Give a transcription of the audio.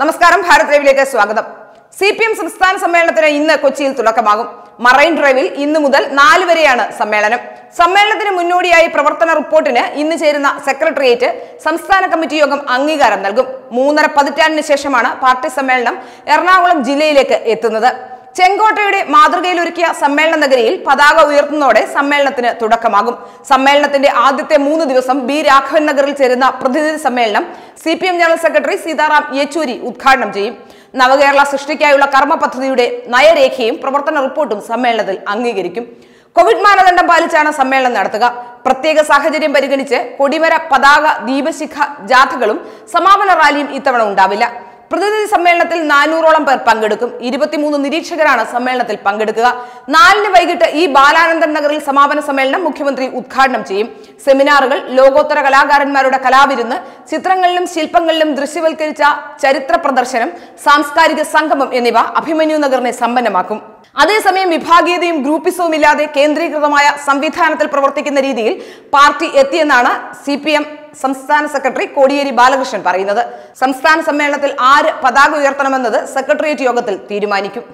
നമസ്കാരം ഭാരത് റൈവിലേക്ക് സ്വാഗതം C P M സംസ്ഥാന സമ്മേളനത്തിന് ഇന്ന് കൊച്ചിയിൽ തുടക്കമാകും മറൈൻ ഡ്രൈവിൽ ഇന്ന് മുതൽ നാല് വരെയാണ് സമ്മേളനം സമ്മേളനത്തിന് മുന്നോടിയായി പ്രവർത്തന റിപ്പോർട്ടിന് ഇന്ന് ചേരുന്ന സെക്രട്ടേറിയറ്റ് സംസ്ഥാന കമ്മിറ്റി യോഗം അംഗീകാരം നൽകും മൂന്നര പതിറ്റാണ്ടിന് ശേഷമാണ് പാർട്ടി സമ്മേളനം എറണാകുളം ജില്ലയിലേക്ക് എത്തുന്നത് ചെങ്കോട്ടയുടെ മാതൃകയിൽ ഒരുക്കിയ സമ്മേളന നഗരിയിൽ പതാക ഉയർത്തുന്നതോടെ സമ്മേളനത്തിന് തുടക്കമാകും സമ്മേളനത്തിന്റെ ആദ്യത്തെ മൂന്ന് ദിവസം ബി രാഘവൻ നഗറിൽ ചേരുന്ന പ്രതിനിധി സമ്മേളനം C P M general secretary Sitaram Yechury ഉദ്ഘാടനം ചെയ്യും നവകേരള സൃഷ്ടിക്കായുള്ള കർമ്മ പദ്ധതിയുടെ നയരേഖയും പ്രവർത്തന റിപ്പോർട്ടും സമ്മേളനത്തിൽ അംഗീകരിക്കും കോവിഡ് മാനദണ്ഡം പാലിച്ചാണ് സമ്മേളനം നടത്തുക പ്രത്യേക സാഹചര്യം പരിഗണിച്ച് കൊടിമര പതാക ദീപശിഖ ജാഥകളും സമാപന റാലിയും ഇത്തവണ ഉണ്ടാവില്ല പ്രതിനിധി സമ്മേളനത്തിൽ നാനൂറോളം പേർ പങ്കെടുക്കും ഇരുപത്തിമൂന്ന് നിരീക്ഷകരാണ് സമ്മേളനത്തിൽ പങ്കെടുക്കുക നാലിന് വൈകിട്ട് ഈ ബാലാനന്ദൻ നഗറിൽ സമാപന സമ്മേളനം മുഖ്യമന്ത്രി ഉദ്ഘാടനം ചെയ്യും സെമിനാറുകൾ ലോകോത്തര കലാകാരന്മാരുടെ കലാവിരുന്ന് ചിത്രങ്ങളിലും ശില്പങ്ങളിലും ദൃശ്യവൽക്കരിച്ച ചരിത്ര പ്രദർശനം സാംസ്കാരിക സംഗമം എന്നിവ അഭിമന്യു നഗറിനെ സമ്പന്നമാക്കും അതേസമയം വിഭാഗീയതയും ഗ്രൂപ്പിസവും ഇല്ലാതെ കേന്ദ്രീകൃതമായ സംവിധാനത്തിൽ പ്രവർത്തിക്കുന്ന രീതിയിൽ പാർട്ടി എത്തിയെന്നാണ് സി പി എം സംസ്ഥാന സെക്രട്ടറി കോടിയേരി ബാലകൃഷ്ണൻ പറയുന്നത് സംസ്ഥാന സമ്മേളനത്തിൽ ആര് പതാക ഉയർത്തണമെന്നത് സെക്രട്ടേറിയറ്റ് യോഗത്തിൽ തീരുമാനിക്കും